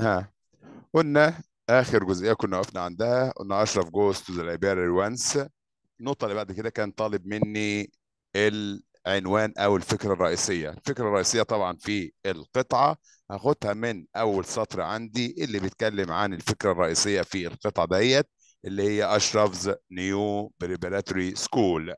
ها قلنا اخر جزئيه كنا وقفنا عندها قلنا اشرف جوز تو ذا ليبيرال وانس النقطه اللي بعد كده كان طالب مني العنوان او الفكره الرئيسيه الفكره الرئيسيه طبعا في القطعه هاخدها من اول سطر عندي اللي بيتكلم عن الفكره الرئيسيه في القطعه ديت اللي هي اشرفز نيو بريباراتوري سكول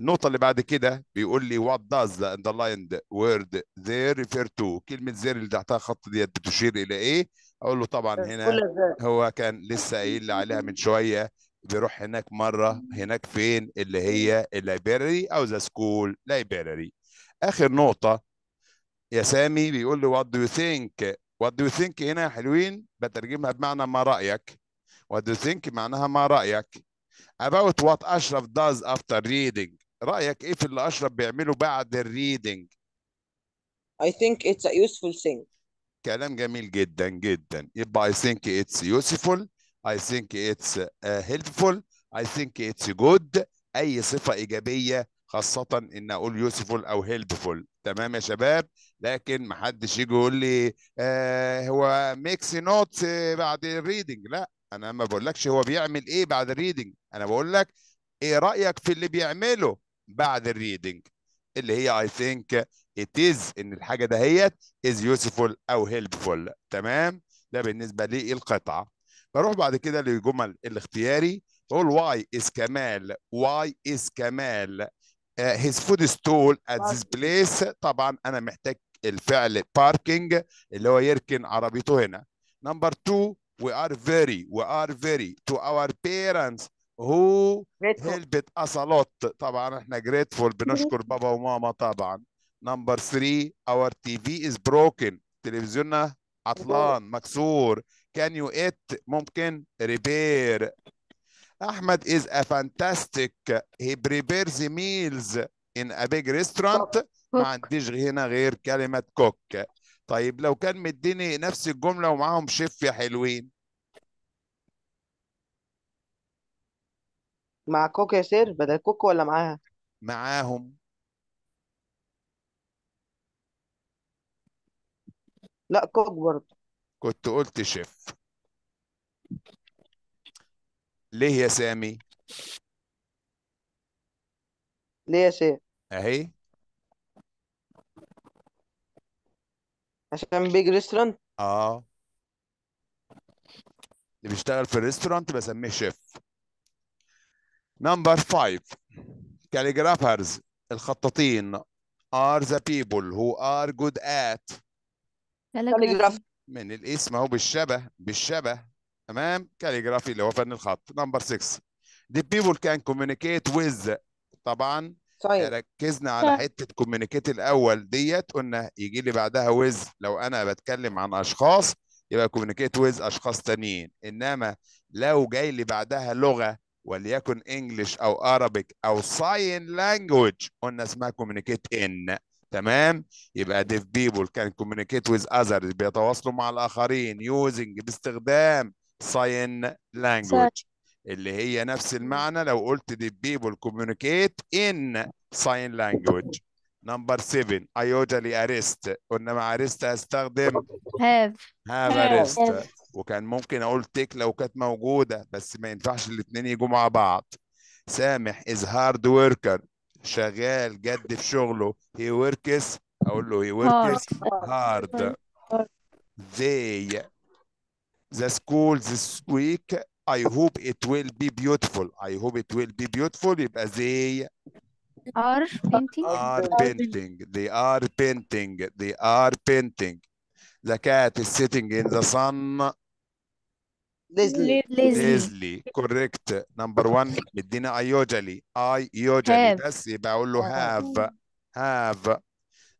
النقطة اللي بعد كده بيقول لي what does the underlined word there refer to كلمة there اللي تحتها خط ديت بتشير إلى إيه؟ أقول له طبعا هنا هو كان لسه قايل لي عليها من شوية بيروح هناك مرة هناك فين اللي هي اللايبراري أو ذا سكول لايبراري آخر نقطة يا سامي بيقول لي what do you think what do you think هنا يا حلوين بترجمها بمعنى ما رأيك what do you think معناها ما رأيك about what Ashraf does after reading رايك ايه في اللي اشرف بيعمله بعد الريدنج I think it's a useful thing كلام جميل جدا جدا يبقى I think it's useful I think it's uh, helpful I think it's good اي صفه ايجابيه خاصه ان اقول useful او helpful تمام يا شباب لكن ما حدش يجي يقول لي آه هو ميكس نوت بعد الريدنج لا انا ما بقولكش هو بيعمل ايه بعد الريدنج انا بقول لك ايه رايك في اللي بيعمله بعد الريدنج اللي هي اي ثينك ات از ان الحاجه دهيت از يوسفول او هيلبفول تمام ده بالنسبه للقطعه بروح بعد كده للجمل الاختياري بقول واي از كمال واي از كمال هيز فود ستول ات ذيس بليس طبعا انا محتاج الفعل باركينج اللي هو يركن عربيته هنا نمبر 2 we are very we are very to our parents هو هيلبت اصالوت طبعا احنا جريتفول بنشكر بابا وماما طبعا نمبر 3 اور تي في از بروكن تلفزيوننا عطلان مكسور كان يو ات ممكن ريبير احمد از ا فانتاستيك هي بريبيرز ميلز ان ا بيج ريستورانت ما عنديش هنا غير كلمه كوك طيب لو كان مديني نفس الجمله ومعاهم شيف يا حلوين مع كوكو يا سير بدل كوكو ولا معاها معاهم لا كوك برضه كنت قلت شيف ليه يا سامي ليه يا سير اهي عشان بيج ريستورانت اه اللي بيشتغل في الريستورانت بسميه شيف نمبر 5 كاليغرافرز الخطاطين are the people who are good at calligraphy من الاسم اهو بالشبه بالشبه تمام كاليغرافي اللي هو فن الخط نمبر 6 the people can communicate with طبعا صحيح. ركزنا على حته كوميونيكيت الاول ديت قلنا يجي لي بعدها ويز لو انا بتكلم عن اشخاص يبقى كوميونيكيت ويز اشخاص تانيين انما لو جاي لي بعدها لغه وليكن انجلش او عربيك او ساين لانجوج قلنا اسمها كوميونيكيت ان تمام يبقى ديف بيبول كان كوميونيكيت ويز اذرز بيتواصلوا مع الاخرين يوزنج باستخدام ساين لانجوج اللي هي نفس المعنى لو قلت ديف بيبول كوميونيكيت ان ساين لانجوج نمبر 7 ايوجلي اريست قلنا مع اريست هستخدم هاف هاف اريست وكان ممكن اقول تيك لو كانت موجوده بس ما ينفعش الاثنين يجوا مع بعض سامح از هارد وركر شغال جد في شغله هي وركس اقول له هي وركس هارد they the school this week I hope it will be beautiful I hope it will be beautiful يبقى they are painting are painting they are painting they are painting the cat is sitting in the sun Leslie. Leslie. Correct. Number one مدينا ايوجلي اي يوجلي بس يبقى اقول له have have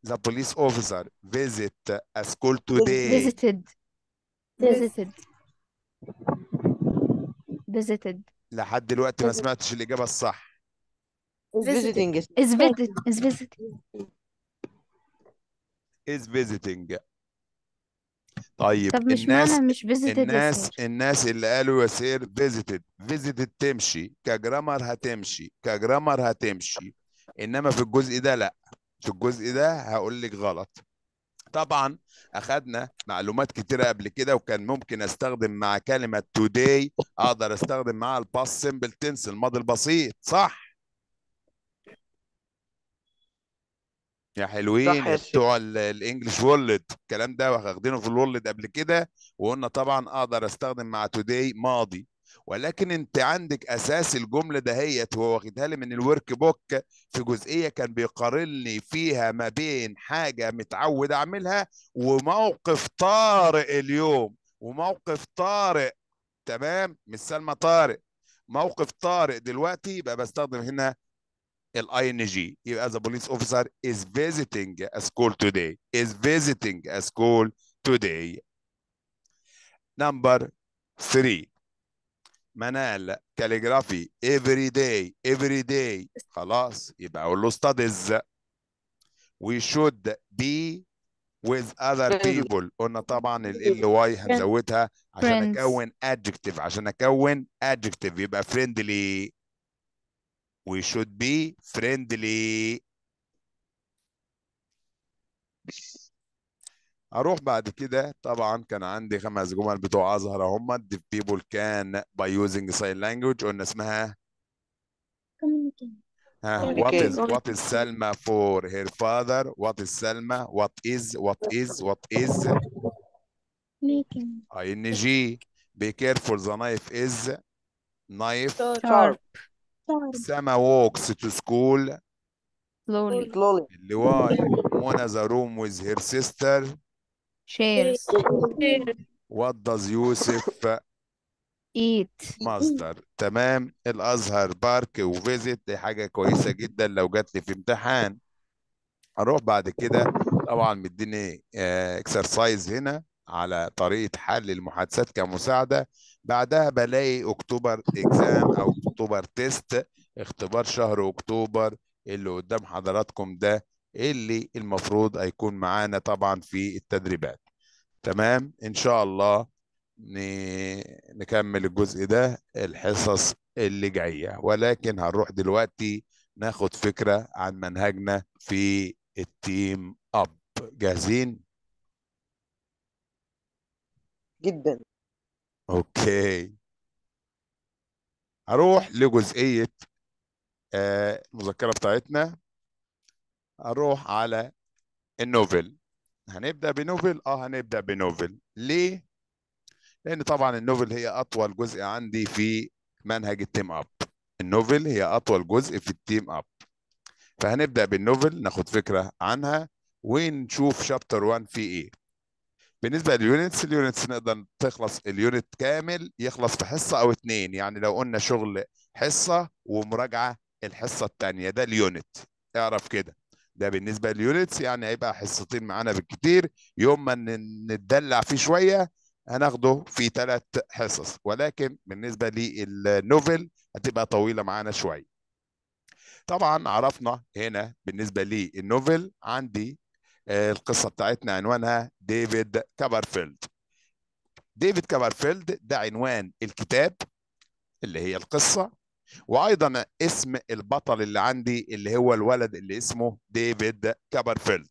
the police officer visit a school today. Visited. Visited. Visited. لحد دلوقتي ما سمعتش الإجابة الصح. Is visiting. Is visiting. Is visiting. Is visiting. طيب طب مش الناس معنى مش فيزيتد الناس الناس اللي قالوا يا سير فيزيتد فيزيتد تمشي كجرامر هتمشي كجرامر هتمشي انما في الجزء ده لا في الجزء ده هقول لك غلط طبعا اخذنا معلومات كتيره قبل كده وكان ممكن استخدم مع كلمه today اقدر استخدم معاها الباست سمبل تنس الماضي البسيط صح يا حلوين يا بتوع ال- الانجليش وولد الكلام ده واخدينه في الوولد قبل كده وقلنا طبعا اقدر استخدم مع توداي ماضي ولكن انت عندك اساس الجمله دهيت هو واخدها لي من الورك بوك في جزئيه كان بيقارني فيها ما بين حاجه متعود اعملها وموقف طارئ اليوم وموقف طارئ تمام مش سلمى طارئ موقف طارئ دلوقتي بقى بستخدم هنا ING as a police officer is visiting a school today, is visiting a school today. Number three, Manel calligraphy every day every day خلاص يبقى اقول له studies we should be with other people قلنا طبعا ال واي هنزودها عشان اكون adjective عشان اكون adjective يبقى friendly We should be friendly. اروح بعد كده طبعا كان عندي خمس جمل بتوع ازهر هم the people can by using sign language قلنا اسمها ها what is what is Selma for her father what is Selma? what is what is what is ing be careful the knife is knife sharp سما ووكس تو سكول slowly. slowly. Why? Mona ذا روم ويز هير سيستر Shares. What does Yusuf eat? ماستر تمام الازهر بارك وفيزيت دي حاجه كويسه جدا لو جات لي في امتحان اروح بعد كده طبعا مديني اكسرسايز آه، هنا على طريقه حل المحادثات كمساعده بعدها بلاقي اكتوبر اكزام او اكتوبر تيست اختبار شهر اكتوبر اللي قدام حضراتكم ده اللي المفروض هيكون معانا طبعا في التدريبات تمام ان شاء الله نكمل الجزء ده الحصص اللي جايه ولكن هنروح دلوقتي ناخد فكره عن منهجنا في التيم اب جاهزين جدا اوكي هروح لجزئيه آه، المذكره بتاعتنا هروح على النوفل هنبدا بنوفل اه هنبدا بنوفل ليه لان طبعا النوفل هي اطول جزء عندي في منهج التيم اب النوفل هي اطول جزء في التيم اب فهنبدا بالنوفل ناخد فكره عنها ونشوف شابتر 1 في ايه بالنسبه لليونتس اليونتس نقدر تخلص اليونت كامل يخلص في حصه او اثنين يعني لو قلنا شغل حصه ومراجعه الحصه الثانيه ده اليونت اعرف كده ده بالنسبه لليونتس يعني هيبقى حصتين معانا بالكتير يوم ما نتدلع فيه شويه هناخده في ثلاث حصص ولكن بالنسبه للنوفل هتبقى طويله معانا شويه طبعا عرفنا هنا بالنسبه للنوفل عندي آه، القصه بتاعتنا عنوانها ديفيد كوبرفيلد ديفيد كوبرفيلد ده عنوان الكتاب اللي هي القصه وايضا اسم البطل اللي عندي اللي هو الولد اللي اسمه ديفيد كوبرفيلد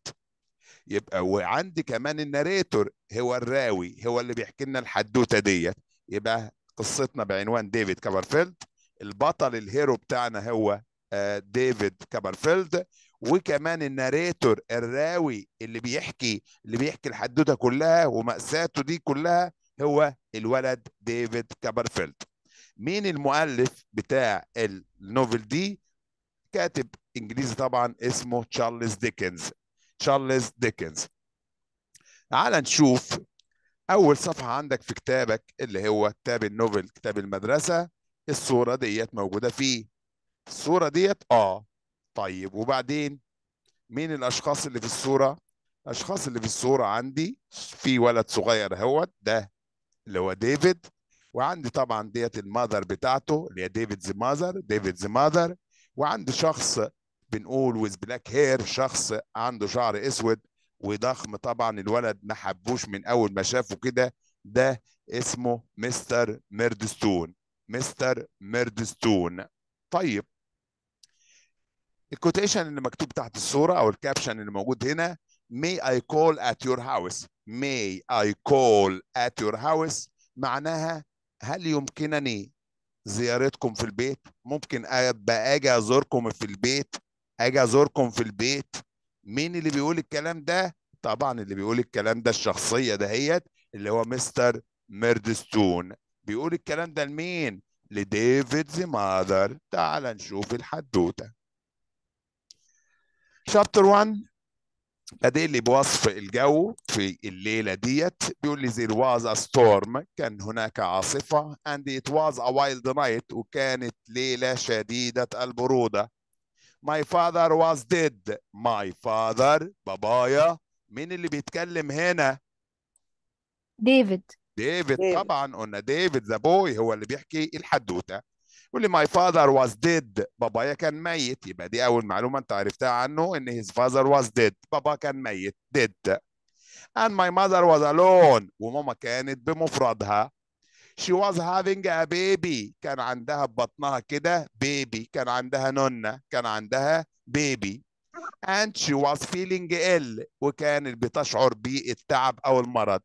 يبقى وعندي كمان الناريتور هو الراوي هو اللي بيحكي لنا الحدوته ديت يبقى قصتنا بعنوان ديفيد كوبرفيلد البطل الهيرو بتاعنا هو آه، ديفيد كوبرفيلد وكمان الناريتور الراوي اللي بيحكي اللي بيحكي الحدوته كلها ومأساته دي كلها هو الولد ديفيد كابرفيلد مين المؤلف بتاع النوفل دي كاتب انجليزي طبعا اسمه تشارلز ديكنز تشارلز ديكنز تعال نشوف اول صفحه عندك في كتابك اللي هو كتاب النوفل كتاب المدرسه الصوره ديت موجوده فيه الصوره ديت اه طيب وبعدين مين الاشخاص اللي في الصوره الاشخاص اللي في الصوره عندي في ولد صغير اهوت ده اللي هو ديفيد وعندي طبعا ديت المذر بتاعته اللي هي ديفيد زي ماذر ديفيد زي ماذر وعندي شخص بنقول ويز بلاك هير شخص عنده شعر اسود وضخم طبعا الولد ما حبوش من اول ما شافه كده ده اسمه مستر ميردستون مستر ميردستون طيب الكوتيشن اللي مكتوب تحت الصوره او الكابشن اللي موجود هنا may I call at your house may I call at your house معناها هل يمكنني زيارتكم في البيت ممكن ابقى اجي ازوركم في البيت اجي ازوركم في البيت مين اللي بيقول الكلام ده طبعا اللي بيقول الكلام ده الشخصيه دهيت اللي هو مستر ميردستون بيقول الكلام ده لمين لديفيد زي ماذر تعال نشوف الحدوته شابتر 1 بدأ لي بوصف الجو في الليله ديت بيقول لي there was a storm كان هناك عاصفه and it was a wild night وكانت ليله شديده البروده my father was dead my father بابايا مين اللي بيتكلم هنا ديفيد ديفيد طبعا قلنا ديفيد ذا بوي هو اللي بيحكي الحدوته يقول لي ماي فاذر واز ديد بابايا كان ميت يبقى دي اول معلومه انت عرفتها عنه ان هيز فاذر واز ديد بابا كان ميت ديد and my mother was alone وماما كانت بمفردها she was having a baby كان عندها ببطنها كده baby كان عندها نونة كان عندها baby and she was feeling ill وكانت بتشعر بالتعب أو المرض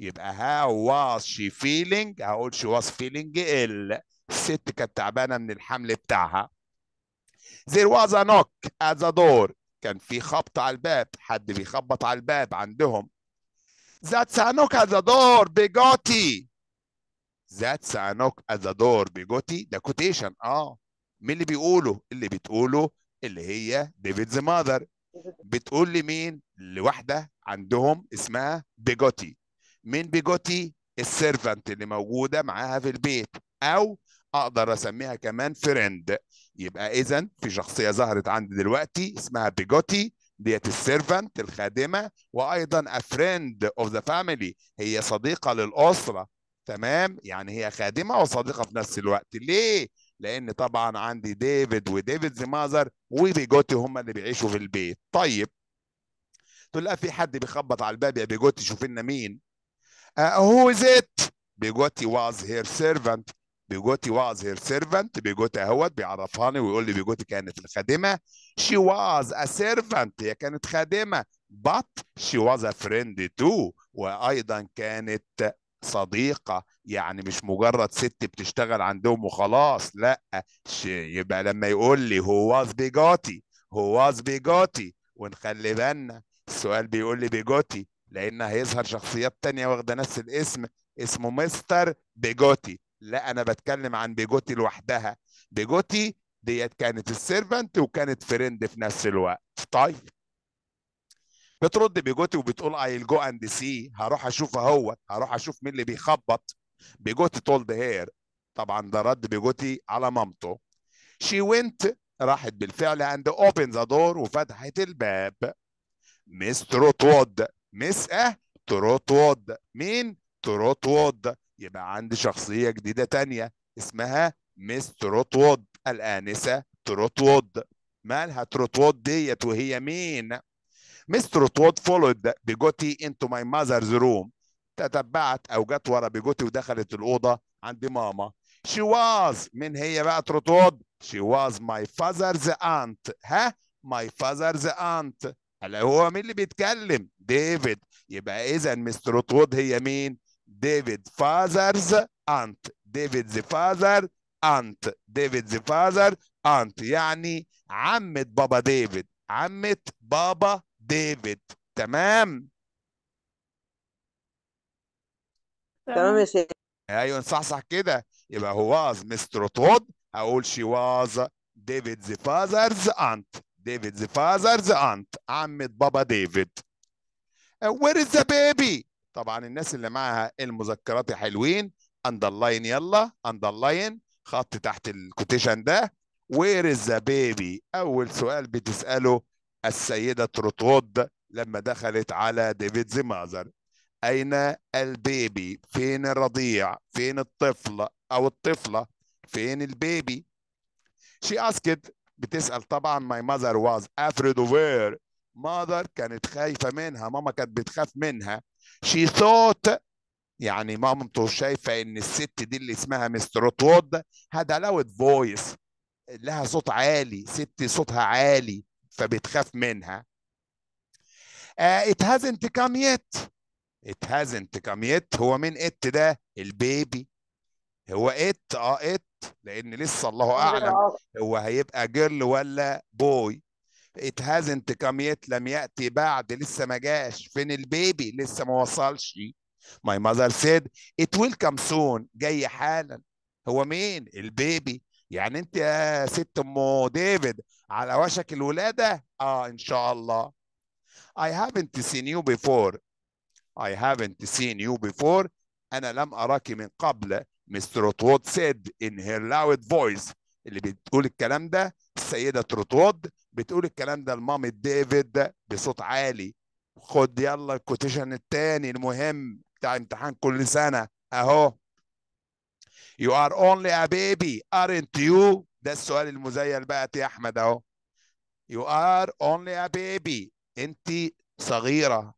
يبقى how was she feeling هقول she was feeling ill الست كانت تعبانه من الحمل بتاعها There was a knock at the door كان في خبط على الباب حد بيخبط على الباب عندهم That's a knock at the door بيجوتي That's a knock at the door بيجوتي ده كوتيشن اه مين اللي بيقوله اللي بتقوله اللي هي ديفيدز ماذر بتقول لمين لواحده عندهم اسمها بيجوتي مين بيجوتي السيرفنت اللي موجوده معاها في البيت او اقدر اسميها كمان فريند يبقى اذا في شخصيه ظهرت عندي دلوقتي اسمها بيجوتي ديت السيرفنت الخادمه وايضا افريند اوف ذا فاميلي هي صديقه للاسره تمام يعني هي خادمه وصديقه في نفس الوقت ليه لان طبعا عندي ديفيد وديفيد زي وبيجوتي هم اللي بيعيشوا في البيت طيب تقول أه، في حد بيخبط على الباب يا بيجوتي شوف لنا مين هو أه، ذات بيجوتي واز هير سيرفنت بيجوتي واز هير سيرفنت بيجوتي اهوت بيعرفهاني ويقول لي بيجوتي كانت الخادمه شي واز ا سيرفنت هي كانت خادمه بات شي واز ا فريند تو وايضا كانت صديقة يعني مش مجرد ست بتشتغل عندهم وخلاص لا يبقى لما يقول لي هو واز بيجوتي هو واز بيجوتي ونخلي بالنا السؤال بيقول لي بيجوتي لان هيظهر شخصيات تانية واخدة نفس الاسم اسمه مستر بيجوتي لا انا بتكلم عن بيجوتي لوحدها بيجوتي ديت كانت السيرفنت وكانت فريند في نفس الوقت طيب بترد بيجوتي وبتقول اي جو اند سي هروح اشوف اهو هروح اشوف مين اللي بيخبط بيجوتي تولد هير طبعا ده رد بيجوتي على مامته شي وينت راحت بالفعل عند اوبن ذا دور وفتحت الباب مس تروتوود مس اه تروتوود مين تروتوود يبقى عندي شخصية جديدة تانية اسمها ميس تروتوود الآنسة تروتوود مالها تروتوود ديت وهي مين؟ ميس تروتوود فولود بيجوتي انتو ماي ماذرز روم تتبعت أو جت ورا بيجوتي ودخلت الأوضة عند ماما She was مين هي بقى تروتوود؟ She was my father's aunt ها؟ my father's aunt هلا هو مين اللي بيتكلم؟ ديفيد يبقى إذا مستر تروتوود هي مين؟ David father's aunt David the father aunt David the father aunt يعني عمة بابا ديفيد عمة بابا ديفيد تمام تمام يا سيدي ايوه صح كده يبقى هو was مستر تود هقول she was David's father's aunt David's father's aunt عمة بابا ديفيد where is the baby طبعا الناس اللي معاها المذكرات حلوين اندرلاين يلا اندرلاين خط تحت الكوتيشن ده وير از ذا بيبي اول سؤال بتساله السيده تروتود لما دخلت على ديفيد زيمازر اين البيبي فين الرضيع فين الطفل او الطفله فين البيبي شي اسكت بتسال طبعا ماي ماذر واز افريد اوف ماذر كانت خايفه منها ماما كانت بتخاف منها شي ثوت يعني مامته شايفه ان الست دي اللي اسمها مستر وود had a loud voice لها صوت عالي ست صوتها عالي فبتخاف منها ات uh, it hasn't come yet it hasn't come yet هو من ات ده البيبي هو ات اه ات لان لسه الله اعلم أيوة. هو هيبقى جيرل ولا بوي it hasn't come yet لم يأتي بعد لسه ما جاش فين البيبي لسه ما وصلش my mother said it will come soon جاي حالا هو مين البيبي يعني انت يا ست ام ديفيد على وشك الولادة اه ان شاء الله I haven't seen you before I haven't seen you before أنا لم أراك من قبل مستر وود said in her loud voice اللي بتقول الكلام ده السيده تروتود بتقول الكلام ده لمامة ديفيد بصوت عالي خد يلا الكوتيشن التاني المهم بتاع امتحان كل سنه اهو You are only a baby aren't you ده السؤال المزيل بقى يا احمد اهو You are only a baby انت صغيره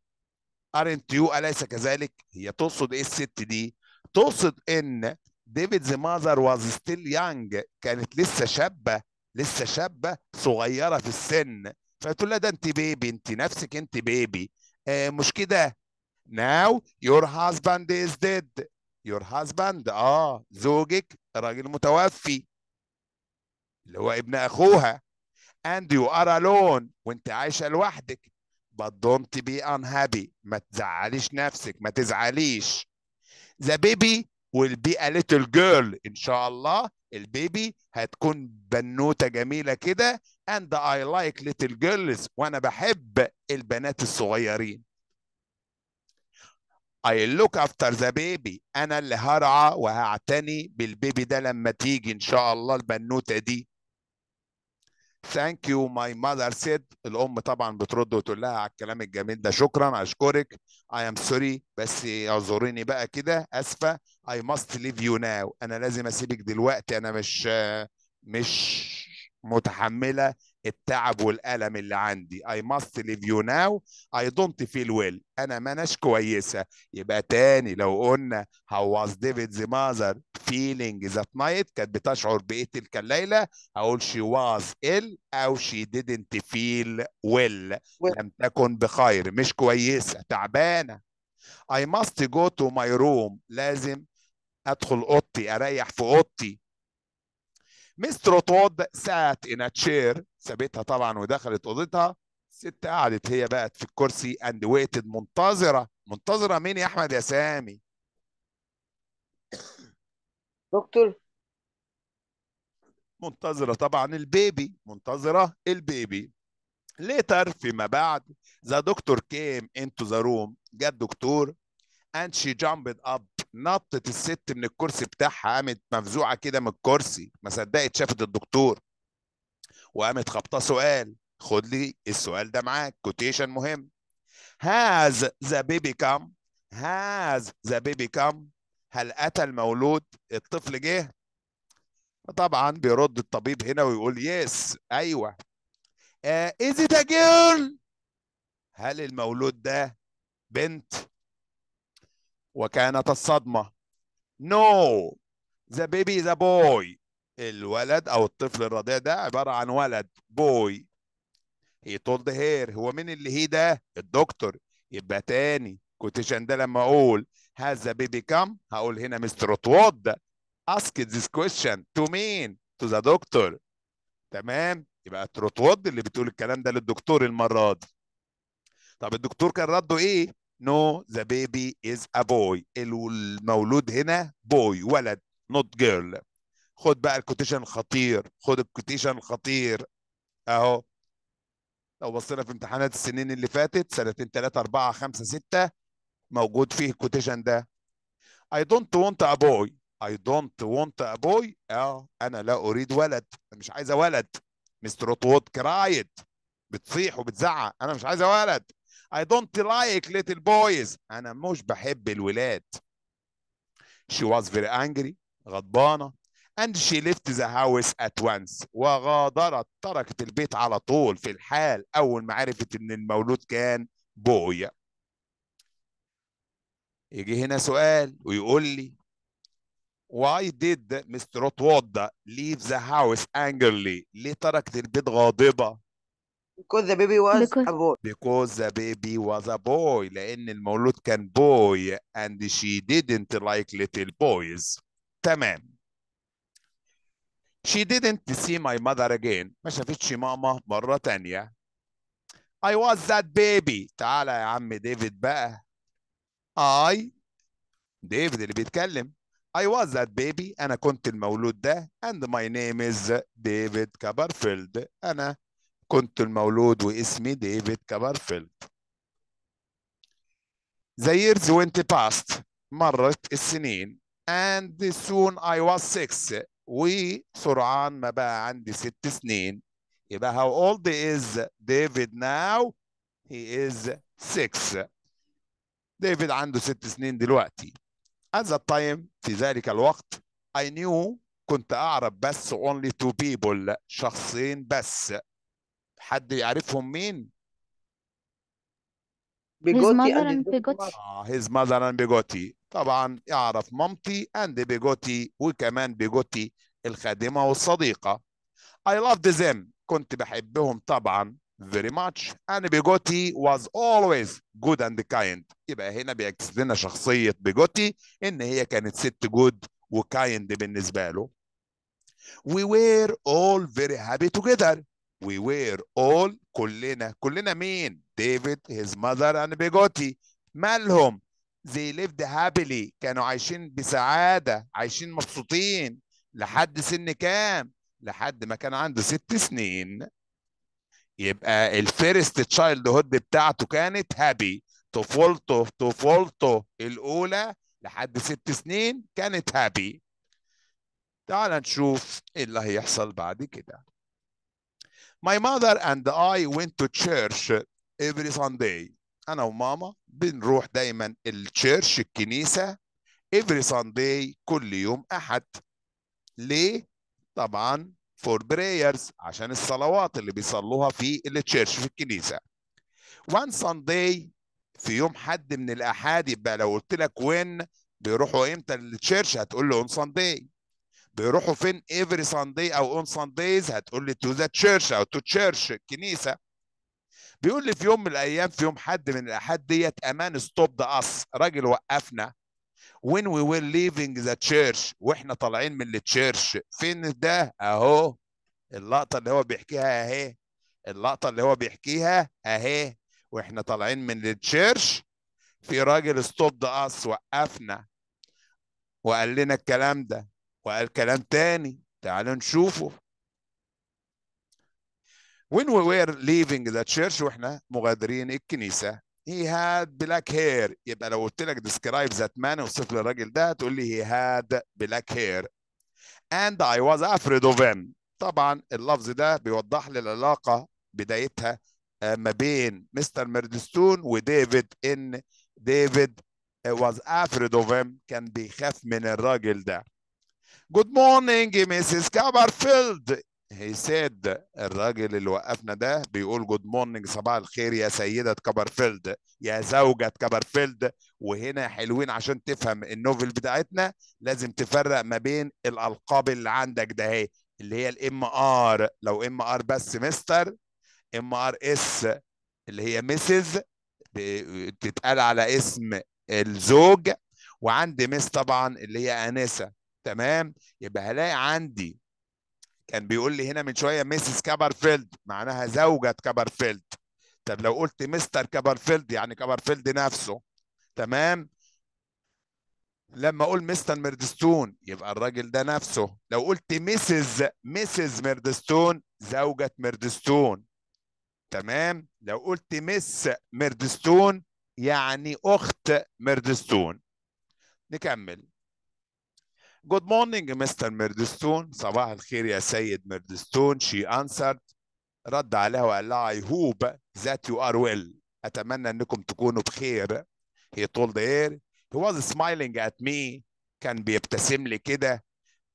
aren't you اليس كذلك هي تقصد ايه الست دي تقصد ان ديفيدز ماذر واز ستيل يانج كانت لسه شابه لسه شابه صغيره في السن فتقول لها ده انت بيبي انت نفسك انت بيبي آه مش كده now your husband is dead your husband اه زوجك راجل متوفي اللي هو ابن اخوها and you are alone وانت عايشه لوحدك but don't be unhappy ما تزعليش نفسك ما تزعليش the baby والبي ليتل جيرل ان شاء الله البيبي هتكون بنوته جميله كده اند اي لايك ليتل جيرلز وانا بحب البنات الصغيرين I look after the baby أنا اللي هرعى وهعتني بالبيبي ده لما تيجي إن شاء الله البنوتة دي ثانك يو ماي ماذر سيد الام طبعا بترد وتقول لها على الكلام الجميل ده شكرا اشكرك اي ام سوري بس اعذريني بقى كده اسفه اي ماست ليف يو ناو انا لازم اسيبك دلوقتي انا مش مش متحمله التعب والألم اللي عندي I must leave you now I don't feel well أنا مناش كويسة يبقى تاني لو قلنا How was David's mother feeling that night كانت بتشعر بإيه تلك الليلة أقول she was ill أو she didn't feel well لم تكن بخير مش كويسة تعبانة I must go to my room لازم أدخل أوضتي أريح في أوضتي مستر تود سات ان تشير سابتها طبعا ودخلت اوضتها الست قعدت هي بقت في الكرسي اند ويتد منتظره منتظره مين يا احمد يا سامي دكتور منتظره طبعا البيبي منتظره البيبي later فيما بعد the doctor came into the room جاء الدكتور and she jumped up نطت الست من الكرسي بتاعها قامت مفزوعه كده من الكرسي ما صدقت شافت الدكتور وقامت خبطه سؤال خد لي السؤال ده معاك كوتيشن مهم هاز ذا بيبي كام هاز ذا بيبي كام هل اتى المولود الطفل جه طبعا بيرد الطبيب هنا ويقول يس ايوه از ات جيرل هل المولود ده بنت وكانت الصدمة no the baby is a boy الولد أو الطفل الرضيع ده عبارة عن ولد boy he told her هو مين اللي هي ده الدكتور يبقى تاني كوتيشن ده لما أقول has the baby come هقول هنا مستر وود ask this question to مين to the doctor تمام يبقى تروتود اللي بتقول الكلام ده للدكتور المرة دي طب الدكتور كان رده ايه No, the baby is a boy. المولود هنا boy ولد not girl. خد بقى الكوتيشن الخطير، خد الكوتيشن الخطير اهو لو بصينا في امتحانات السنين اللي فاتت سنتين ثلاثة أربعة خمسة ستة موجود فيه الكوتيشن ده I don't want a boy I don't want a boy اه أنا لا أريد ولد أنا مش عايزة ولد مستر وود كرايت بتصيح وبتزعق أنا مش عايزة ولد I don't like little boys أنا مش بحب الولاد She was very angry غضبانة and she left the house at once وغادرت تركت البيت على طول في الحال أول ما عرفت إن المولود كان بويا يجي هنا سؤال ويقول لي Why did Mr. Rotwad leave the house angrily؟ ليه تركت البيت غاضبة؟ because the baby was because... a boy because the baby was a boy لأن المولود كان boy and she didn't like little boys تمام She didn't see my mother again ما شافتش ماما مرة تانية I was that baby تعالى يا عم ديفيد بقى I ديفيد اللي بيتكلم I was that baby أنا كنت المولود ده and my name is David Copperfield أنا كنت المولود واسمي ديفيد كوبرفيلد The years went past مرت السنين and soon I was six وسرعان ما بقى عندي ست سنين يبقى how old is David now he is six ديفيد عنده ست سنين دلوقتي at that time في ذلك الوقت I knew كنت أعرف بس only two people شخصين بس حد يعرفهم مين؟ بيجوتي and Bigotti. هيز ماذر اند بيجوتي طبعا يعرف مامتي اند بيجوتي وكمان بيجوتي الخادمه والصديقه I loved them كنت بحبهم طبعا very much and بيجوتي was always good and kind يبقى هنا بيعكس لنا شخصيه بيجوتي ان هي كانت ست جود وكايند بالنسبه له We were all very happy together we were all كلنا كلنا مين ديفيد his mother and بيجوتي مالهم they lived happily كانوا عايشين بسعادة عايشين مبسوطين لحد سن كام لحد ما كان عنده ست سنين يبقى الفيرست تشايلد هود بتاعته كانت هابي طفولته طفولته الاولى لحد ست سنين كانت هابي تعال نشوف ايه اللي هيحصل بعد كده My mother and I went to church every Sunday. أنا وماما بنروح دايما الشيرش الكنيسة every Sunday كل يوم أحد. ليه؟ طبعا for prayers عشان الصلوات اللي بيصلوها في الشيرش في الكنيسة. One Sunday في يوم حد من الأحاد يبقى لو قلت لك وين بيروحوا امتى للتشيرش هتقول له on Sunday. بيروحوا فين every Sunday او اون Sundays هتقول لي تو ذا تشيرش او تو تشيرش الكنيسه بيقول لي في يوم من الايام في يوم حد من الاحاد ديت امان ستوب ذا اس راجل وقفنا when we were leaving the church واحنا طالعين من التشيرش فين ده اهو اللقطه اللي هو بيحكيها اهي اللقطه اللي هو بيحكيها اهي واحنا طالعين من التشيرش في راجل ستوب ذا اس وقفنا وقال لنا الكلام ده وقال كلام تاني تعالوا نشوفه when we were leaving the church واحنا مغادرين الكنيسه he had black hair يبقى لو قلت لك describe that man اوصف لي الراجل ده تقول لي he had black hair and I was afraid of him طبعا اللفظ ده بيوضح لي العلاقه بدايتها آه، ما بين مستر ميردستون وديفيد ان ديفيد آه، was afraid of him كان بيخاف من الراجل ده جود مورنينج Mrs. كابرفيلد هي سيد الراجل اللي وقفنا ده بيقول جود مورنينج صباح الخير يا سيدة كابرفيلد يا زوجة كابرفيلد وهنا حلوين عشان تفهم النوفل بتاعتنا لازم تفرق ما بين الألقاب اللي عندك ده هي اللي هي الام ار لو ام ار بس مستر ام ار اس اللي هي مسز بتتقال على اسم الزوج وعندي مس طبعا اللي هي انسه تمام يبقى هلاقي عندي كان بيقول لي هنا من شويه ميسيس كبرفيلد معناها زوجة كبرفيلد طب لو قلت مستر كبرفيلد يعني كبرفيلد نفسه تمام لما اقول مستر ميردستون يبقى الراجل ده نفسه لو قلت ميسز ميسز ميردستون زوجة ميردستون تمام لو قلت مس ميردستون يعني اخت ميردستون نكمل Good morning, Mr. ميردستون. صباح الخير يا سيد ميردستون. She answered. رد عليها وقال لها I hope that you are well. أتمنى أنكم تكونوا بخير. He told her. He was smiling at me. كان بيبتسم لي كده.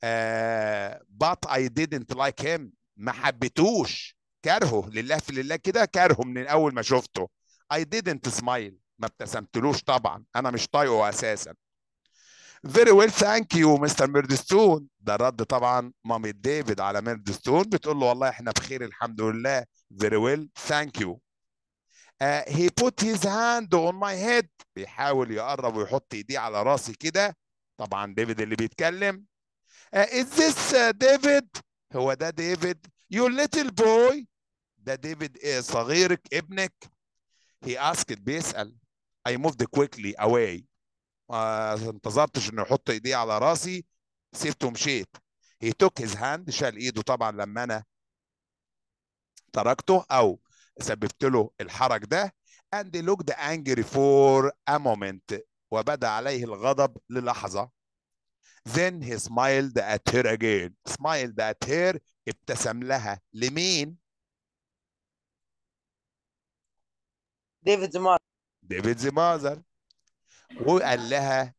Uh, but I didn't like him. ما حبيتوش. كارهه لله في لله كده كارهه من أول ما شفته. I didn't smile. ما ابتسمتلوش طبعا. أنا مش طايقه أساسا. فيري ويل ثانك يو مستر ميردستون ده رد طبعا مامي ديفيد على ميردستون بتقول له والله احنا بخير الحمد لله فيري ويل ثانك يو هي بوت هيز هاند اون ماي هيد بيحاول يقرب ويحط ايديه على راسي كده طبعا ديفيد اللي بيتكلم از ذس ديفيد هو ده ديفيد يور ليتل بوي ده ديفيد إيه صغيرك ابنك هي اسكت بيسال اي موفد كويكلي اواي ما انتظرتش انه يحط ايديه على راسي سيبته ومشيت هي توك هيز هاند شال ايده طبعا لما انا تركته او سببت له الحرج ده and looked angry for a moment وبدا عليه الغضب للحظه then he smiled at her again smiled at her ابتسم لها لمين ديفيد ماذر ديفيد ماذر وقال لها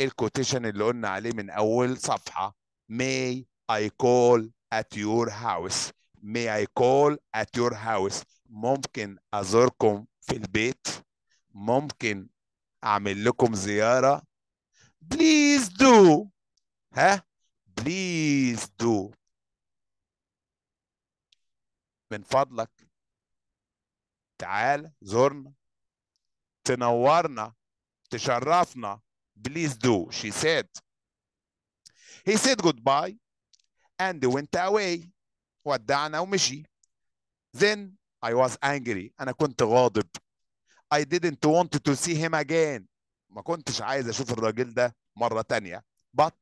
الكوتيشن اللي قلنا عليه من اول صفحه may I call at your house may I call at your house ممكن ازوركم في البيت ممكن اعمل لكم زياره بليز دو ها بليز دو من فضلك تعال زورنا تنورنا تشرفنا please do she said he said goodbye and went away ودعنا ومشي then I was angry أنا كنت غاضب I didn't want to see him again ما كنتش عايز أشوف الراجل ده مرة تانية but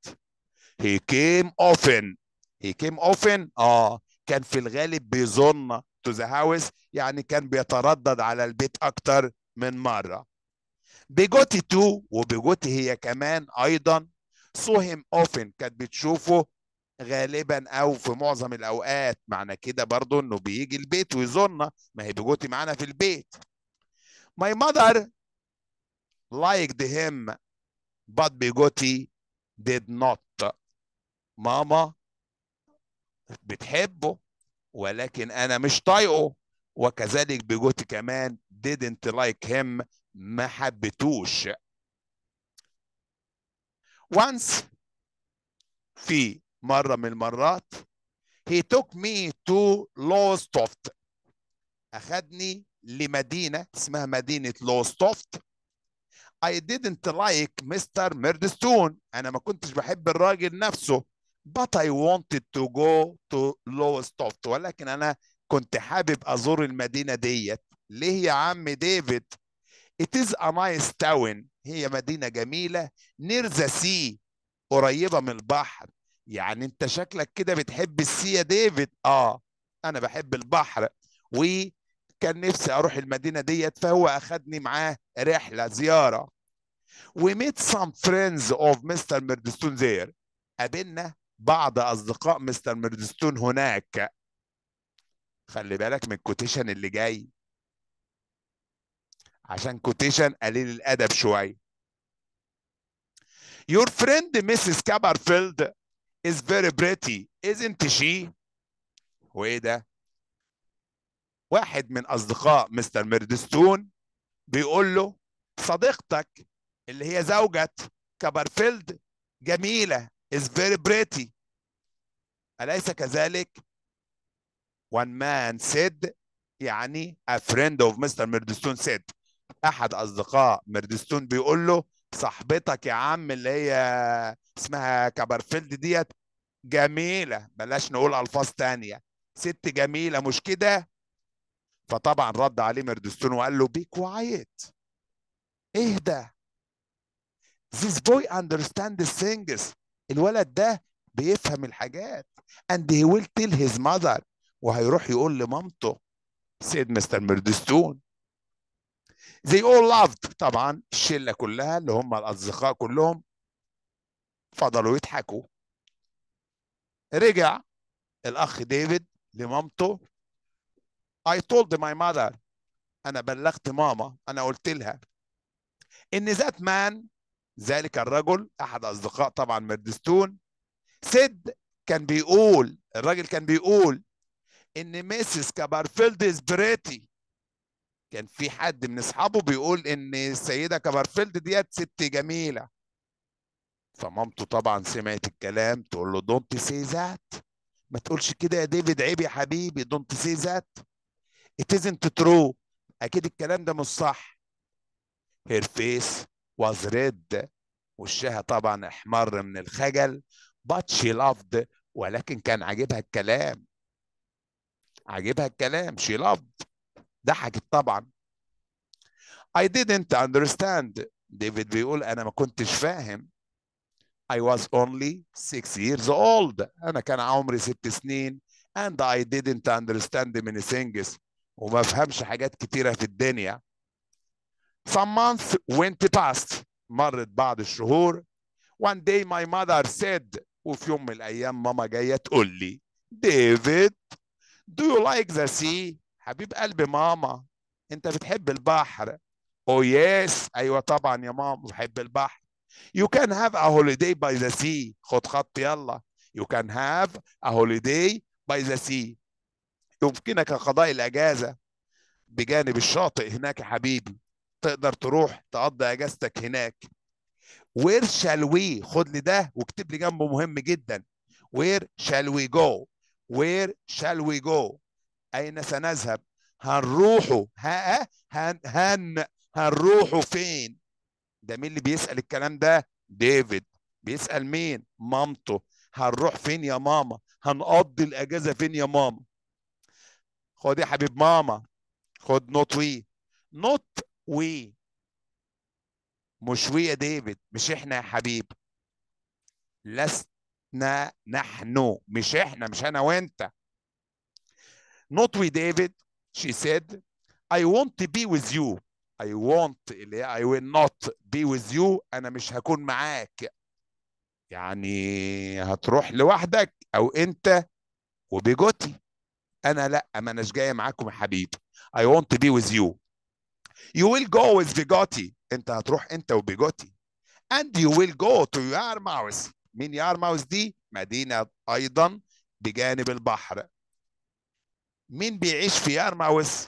he came often he came often آه كان في الغالب بيزورنا to the house يعني كان بيتردد على البيت أكتر من مرة بيجوتي تو وبيجوتي هي كمان ايضا سوهم اوفن كانت بتشوفه غالبا او في معظم الاوقات معنى كده برضو انه بيجي البيت ويزورنا ما هي بيجوتي معانا في البيت ماي mother liked him but بيجوتي did not ماما بتحبه ولكن انا مش طايقه وكذلك بيجوتي كمان didn't like him ما حبتوش وانس في مرة من المرات he took me to Lowestoft أخذني لمدينة اسمها مدينة لوستوفت I didn't like Mr. Murdstone أنا ما كنتش بحب الراجل نفسه but I wanted to go to Lowestoft ولكن أنا كنت حابب أزور المدينة ديت ليه يا عم ديفيد It is a nice town هي مدينة جميلة near the sea قريبة من البحر يعني انت شكلك كده بتحب السي يا ديفيد اه انا بحب البحر وكان نفسي اروح المدينة ديت فهو اخدني معاه رحلة زيارة We met some friends of Mr. Murdstone there قابلنا بعض اصدقاء مستر ميردستون هناك خلي بالك من الكوتيشن اللي جاي عشان كوتيشن قليل الادب شويه Your friend Mrs. Copperfield is very pretty, isn't she? هو ايه ده؟ واحد من اصدقاء مستر ميردستون بيقول له صديقتك اللي هي زوجة كبرفيلد جميلة is very pretty أليس كذلك؟ One man said يعني a friend of Mr. ميردستون said احد اصدقاء ميردستون بيقول له صاحبتك يا عم اللي هي اسمها كبرفيلد ديت جميله بلاش نقول الفاظ تانية ست جميله مش كده فطبعا رد عليه ميردستون وقال له بي كوايت ده This boy understands things الولد ده بيفهم الحاجات and he will tell his mother وهيروح يقول لمامته سيد مستر ميردستون they all loved طبعا الشله كلها اللي هم الاصدقاء كلهم فضلوا يضحكوا رجع الاخ ديفيد لمامته I told my mother انا بلغت ماما انا قلت لها ان ذات مان ذلك الرجل احد اصدقاء طبعا مردستون سيد كان بيقول الراجل كان بيقول ان ميسيس كابرفيلد از بريتي كان في حد من اصحابه بيقول ان السيده كبرفيلد ديت ست جميله فمامته طبعا سمعت الكلام تقول له دونت سي ذات ما تقولش كده يا ديفيد عيب يا حبيبي دونت سي ذات ات ازنت ترو اكيد الكلام ده مش صح هير فيس واز ريد وشها طبعا احمر من الخجل بات شي لافد ولكن كان عاجبها الكلام عاجبها الكلام شي لافد ضحكت طبعا I didn't understand ديفيد بيقول انا ما كنتش فاهم I was only six years old انا كان عمري ست سنين and I didn't understand many things وما فهمش حاجات كتيرة في الدنيا some months went past مرت بعض الشهور one day my mother said وفي يوم من الايام ماما جايه تقول لي ديفيد do you like the sea حبيب قلبي ماما انت بتحب البحر او oh يس yes. ايوه طبعا يا ماما بحب البحر You can have a holiday by the sea خد خط يلا You can have a holiday by the sea يمكنك قضاء الأجازة بجانب الشاطئ هناك يا حبيبي تقدر تروح تقضي أجازتك هناك Where shall we خد لي ده واكتب لي جنبه مهم جدا Where shall we go Where shall we go أين سنذهب هنروحوا ها هن هن هنروحوا فين ده مين اللي بيسأل الكلام ده ديفيد بيسأل مين مامته هنروح فين يا ماما هنقضي الأجازة فين يا ماما خد يا حبيب ماما خد نوت وي نوت وي مش وي يا ديفيد مش احنا يا حبيب لسنا نحن مش احنا مش انا وانت not with David she said I want to be with you I want I will not be with you أنا مش هكون معاك يعني هتروح لوحدك أو أنت وبيجوتي أنا لأ ما أناش جاية معاكم يا حبيبي I want to be with you You will go with بيجوتي أنت هتروح أنت وبيجوتي And you will go to Yarmouth مين Yarmouth دي؟ مدينة أيضا بجانب البحر مين بيعيش في ارماوس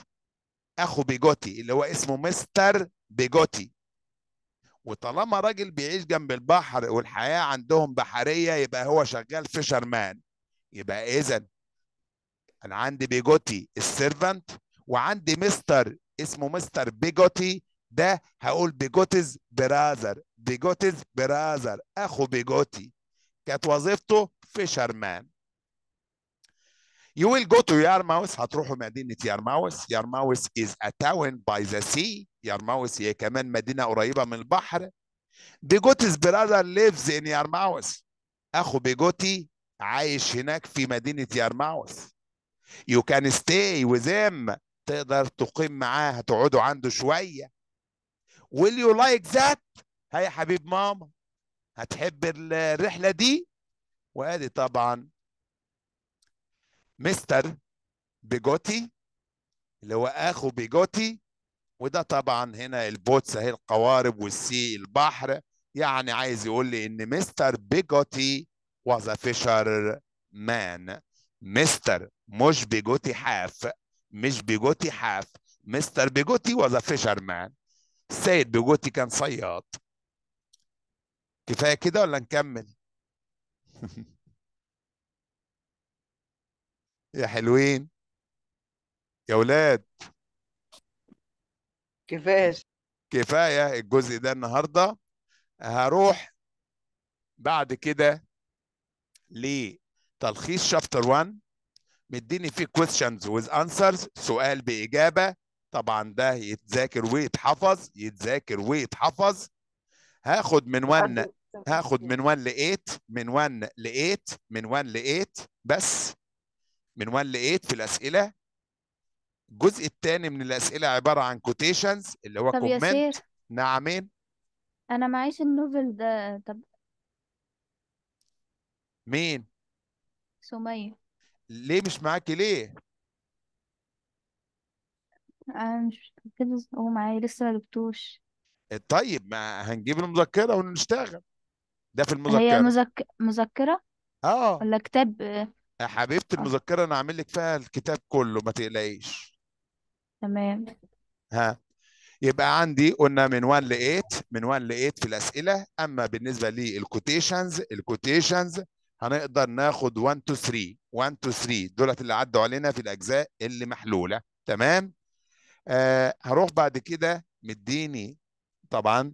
اخو بيجوتي اللي هو اسمه مستر بيجوتي وطالما راجل بيعيش جنب البحر والحياه عندهم بحريه يبقى هو شغال فيشر مان يبقى اذا انا عندي بيجوتي السيرفنت وعندي مستر اسمه مستر بيجوتي ده هقول بيجوتيز براذر بيجوتيز براذر اخو بيجوتي كانت وظيفته فيشر مان You will go to Yarmouth هتروحوا مدينة Yarmouth. Yarmouth is a town by the sea Yarmouth هي كمان مدينة قريبة من البحر بيجوتي's brother lives in Yarmouth. أخو بيجوتي عايش هناك في مدينة Yarmouth. You can stay with him تقدر تقيم معاه هتقعدوا عنده شوية Will you like that؟ هيا حبيب ماما هتحب الرحلة دي؟ وادي طبعا مستر بيجوتي اللي هو اخو بيجوتي وده طبعا هنا البوتس اهي القوارب والسي البحر يعني عايز يقول لي ان مستر بيجوتي was a فيشر مان مستر مش بيجوتي حاف مش بيجوتي حاف مستر بيجوتي was a fisherman السيد بيجوتي كان صياد كفايه كده ولا نكمل يا حلوين يا ولاد كفايه كفايه الجزء ده النهارده هروح بعد كده لتلخيص شابتر 1 مديني فيه questions with answers سؤال باجابه طبعا ده يتذاكر ويتحفظ يتذاكر ويتحفظ هاخد من 1 هاخد من 1 ل 8 من 1 ل 8 من 1 ل 8 بس من 1 ل 8 في الاسئله الجزء الثاني من الاسئله عباره عن كوتيشنز اللي هو طب كومنت نعمين انا معيش النوفل ده طب مين سمية ليه مش معاكي ليه انا مش كده هو معايا لسه ما جبتوش طيب ما هنجيب المذكره ونشتغل ده في هي المذكره مذك... مذكرة اه ولا كتاب يا حبيبتي آه. المذكره انا عامل لك فيها الكتاب كله ما تقلقيش تمام ها يبقى عندي قلنا من 1 ل 8 من 1 ل 8 في الاسئله اما بالنسبه للكوتيشنز الكوتيشنز هنقدر ناخد 1 2 3 1 2 3 دولت اللي عدوا علينا في الاجزاء اللي محلوله تمام آه هروح بعد كده مديني طبعا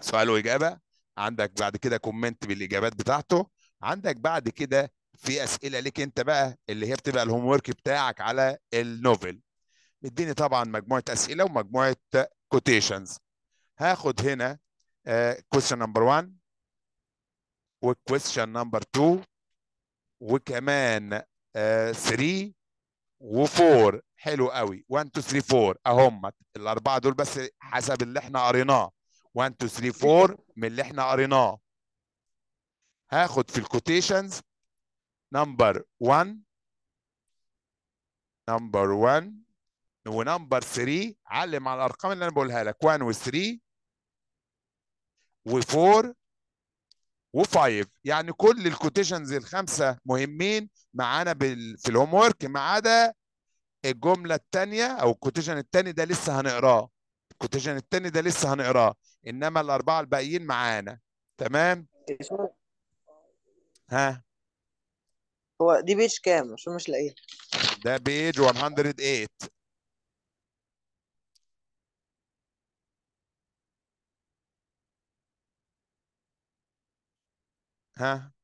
سؤال واجابه عندك بعد كده كومنت بالاجابات بتاعته عندك بعد كده في اسئله ليك انت بقى اللي هي بتبقى الهوم ورك بتاعك على النوفل مديني طبعا مجموعه اسئله ومجموعه كوتيشنز هاخد هنا كويستشن نمبر 1 وكويستشن نمبر 2 وكمان 3 آه، و4 حلو قوي 1 2 3 4 اهم الاربعه دول بس حسب اللي احنا قريناه 1 2 3 4 من اللي احنا قريناه هاخد في الكوتيشنز نمبر 1 نمبر 1 ونمبر 3 علم على الارقام اللي انا بقولها لك 1 و3 و4 و5 يعني كل الكوتيشنز الخمسه مهمين معانا في الهوم ورك ما عدا الجمله الثانيه او الكوتيشن الثاني ده لسه هنقراه الكوتيشن الثاني ده لسه هنقراه انما الاربعه الباقيين معانا تمام إيه، ها هو دي بيج كام عشان مش لاقيها ده بيج 108 ها